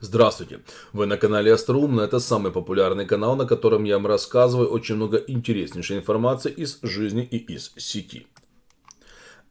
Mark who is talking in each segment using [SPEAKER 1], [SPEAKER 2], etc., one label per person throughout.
[SPEAKER 1] Здравствуйте! Вы на канале Остроумно, это самый популярный канал, на котором я вам рассказываю очень много интереснейшей информации из жизни и из сети.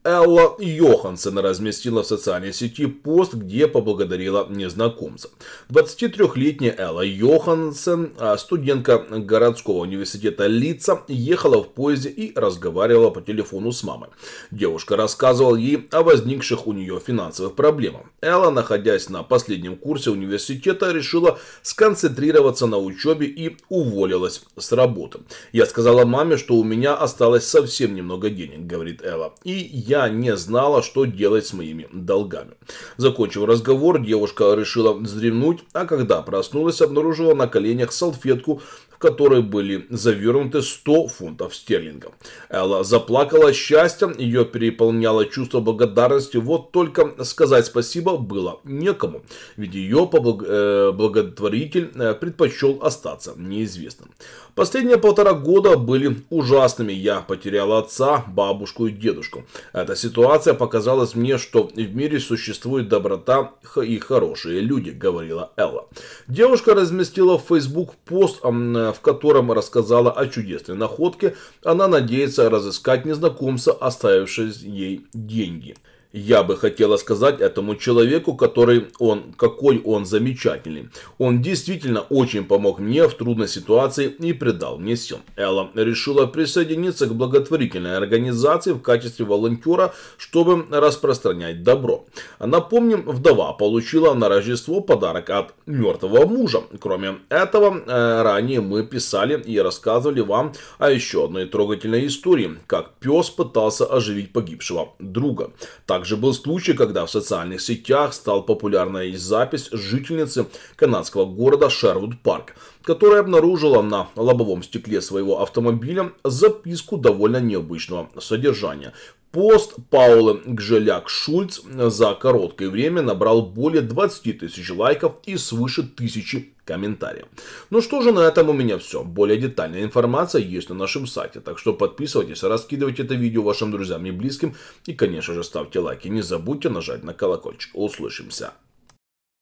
[SPEAKER 1] Элла Йохансен разместила в социальной сети пост, где поблагодарила незнакомца. 23-летняя Элла Йохансен, а, студентка городского университета Лица, ехала в поезде и разговаривала по телефону с мамой. Девушка рассказывала ей о возникших у нее финансовых проблемах. Элла, находясь на последнем курсе университета, решила сконцентрироваться на учебе и уволилась с работы. «Я сказала маме, что у меня осталось совсем немного денег», — говорит Элла. «И я я не знала, что делать с моими долгами. Закончив разговор, девушка решила вздремнуть, а когда проснулась, обнаружила на коленях салфетку которые были завернуты 100 фунтов стерлингов. Элла заплакала счастьем, ее переполняло чувство благодарности, вот только сказать спасибо было некому, ведь ее побл... э, благотворитель э, предпочел остаться неизвестным. Последние полтора года были ужасными, я потеряла отца, бабушку и дедушку. Эта ситуация показала мне, что в мире существует доброта и хорошие люди, говорила Элла. Девушка разместила в Facebook пост о в котором рассказала о чудесной находке, она надеется разыскать незнакомца, оставивший ей деньги я бы хотела сказать этому человеку, который он, какой он замечательный. Он действительно очень помог мне в трудной ситуации и придал мне сил. Элла решила присоединиться к благотворительной организации в качестве волонтера, чтобы распространять добро. Напомним, вдова получила на Рождество подарок от мертвого мужа. Кроме этого, э, ранее мы писали и рассказывали вам о еще одной трогательной истории, как пес пытался оживить погибшего друга. Так также был случай, когда в социальных сетях стал популярной запись жительницы канадского города Шервуд-Парк, которая обнаружила на лобовом стекле своего автомобиля записку довольно необычного содержания. Пост Паула Гжеляк Шульц за короткое время набрал более 20 тысяч лайков и свыше тысячи комментариев. Ну что же, на этом у меня все. Более детальная информация есть на нашем сайте, так что подписывайтесь, раскидывайте это видео вашим друзьям и близким и, конечно же, ставьте лайки. Не забудьте нажать на колокольчик. Услышимся.